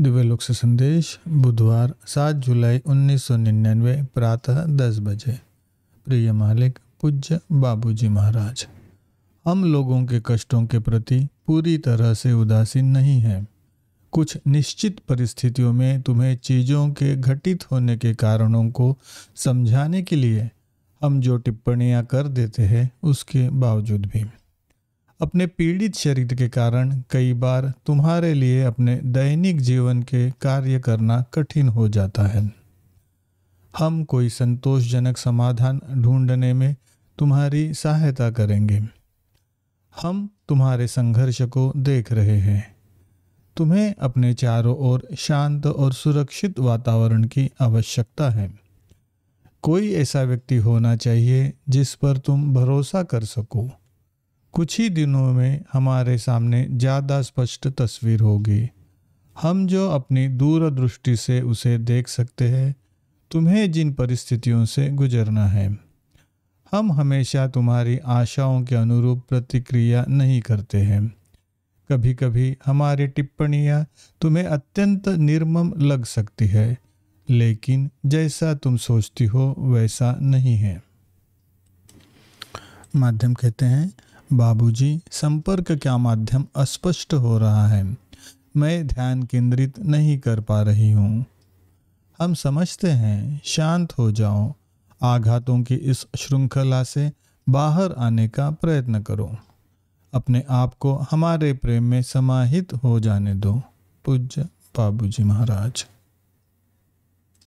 दिव्यलोक से संदेश बुधवार सात जुलाई 1999 प्रातः दस बजे प्रिय मालिक पूज्य बाबूजी महाराज हम लोगों के कष्टों के प्रति पूरी तरह से उदासीन नहीं हैं कुछ निश्चित परिस्थितियों में तुम्हें चीज़ों के घटित होने के कारणों को समझाने के लिए हम जो टिप्पणियां कर देते हैं उसके बावजूद भी अपने पीड़ित शरीर के कारण कई बार तुम्हारे लिए अपने दैनिक जीवन के कार्य करना कठिन हो जाता है हम कोई संतोषजनक समाधान ढूंढने में तुम्हारी सहायता करेंगे हम तुम्हारे संघर्ष को देख रहे हैं तुम्हें अपने चारों ओर शांत और सुरक्षित वातावरण की आवश्यकता है कोई ऐसा व्यक्ति होना चाहिए जिस पर तुम भरोसा कर सको कुछ ही दिनों में हमारे सामने ज़्यादा स्पष्ट तस्वीर होगी हम जो अपनी दूरदृष्टि से उसे देख सकते हैं तुम्हें जिन परिस्थितियों से गुजरना है हम हमेशा तुम्हारी आशाओं के अनुरूप प्रतिक्रिया नहीं करते हैं कभी कभी हमारी टिप्पणियाँ तुम्हें अत्यंत निर्मम लग सकती है लेकिन जैसा तुम सोचती हो वैसा नहीं है माध्यम कहते हैं बाबूजी, संपर्क का माध्यम अस्पष्ट हो रहा है मैं ध्यान केंद्रित नहीं कर पा रही हूँ हम समझते हैं शांत हो जाओ आघातों की इस श्रृंखला से बाहर आने का प्रयत्न करो अपने आप को हमारे प्रेम में समाहित हो जाने दो पूज्य बाबूजी महाराज